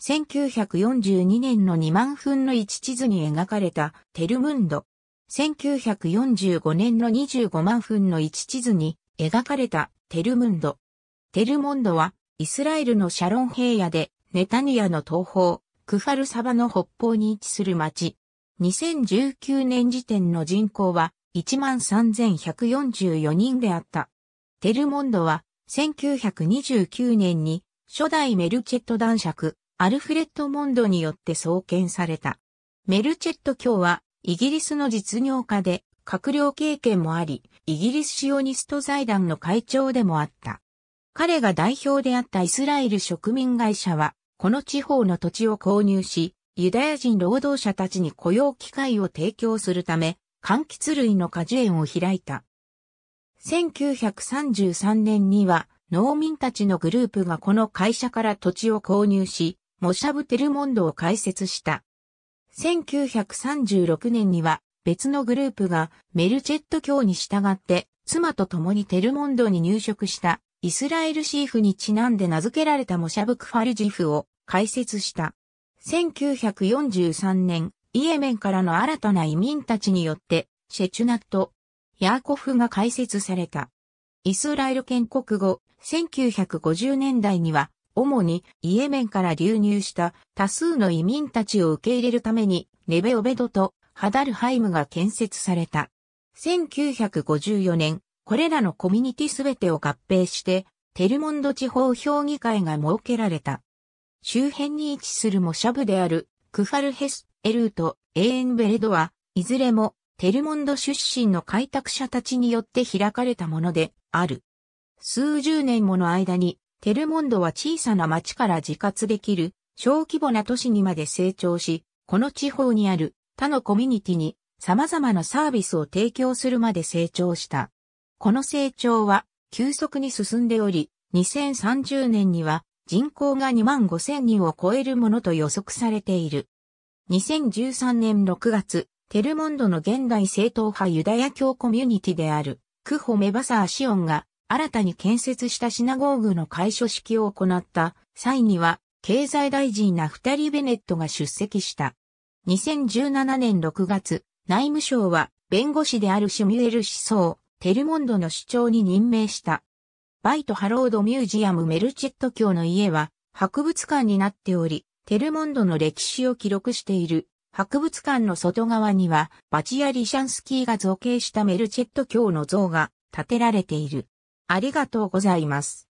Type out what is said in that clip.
1942年の2万分の1地図に描かれたテルムンド。1945年の25万分の1地図に描かれたテルムンド。テルモンドはイスラエルのシャロン平野でネタニヤの東方、クファルサバの北方に位置する町。2019年時点の人口は13,144人であった。テルモンドは1929年に初代メルチェット男爵アルフレッド・モンドによって創建された。メルチェット教はイギリスの実業家で閣僚経験もあり、イギリスシオニスト財団の会長でもあった。彼が代表であったイスラエル植民会社は、この地方の土地を購入し、ユダヤ人労働者たちに雇用機会を提供するため、柑橘類の果樹園を開いた。1933年には、農民たちのグループがこの会社から土地を購入し、モシャブ・テルモンドを開設した。1936年には別のグループがメルチェット教に従って妻と共にテルモンドに入植したイスラエルシーフにちなんで名付けられたモシャブ・クファルジフを開設した。1943年、イエメンからの新たな移民たちによってシェチュナット、ヤーコフが開設された。イスラエル建国後、1950年代には主にイエメンから流入した多数の移民たちを受け入れるために、ネベオベドとハダルハイムが建設された。1954年、これらのコミュニティすべてを合併して、テルモンド地方評議会が設けられた。周辺に位置するシャブである、クファルヘス、エルート、エーンベレドは、いずれも、テルモンド出身の開拓者たちによって開かれたものである。数十年もの間にテルモンドは小さな町から自活できる小規模な都市にまで成長し、この地方にある他のコミュニティに様々なサービスを提供するまで成長した。この成長は急速に進んでおり、2030年には人口が2万5千人を超えるものと予測されている。2013年6月、テルモンドの現代正統派ユダヤ教コミュニティである、クホメバサーシオンが新たに建設したシナゴーグの開所式を行った際には、経済大臣ナフタリ・ベネットが出席した。2017年6月、内務省は弁護士であるシュミュエル・シソテルモンドの主張に任命した。バイト・ハロード・ミュージアム・メルチェット教の家は博物館になっており、テルモンドの歴史を記録している博物館の外側にはバチア・リシャンスキーが造形したメルチェット教の像が建てられている。ありがとうございます。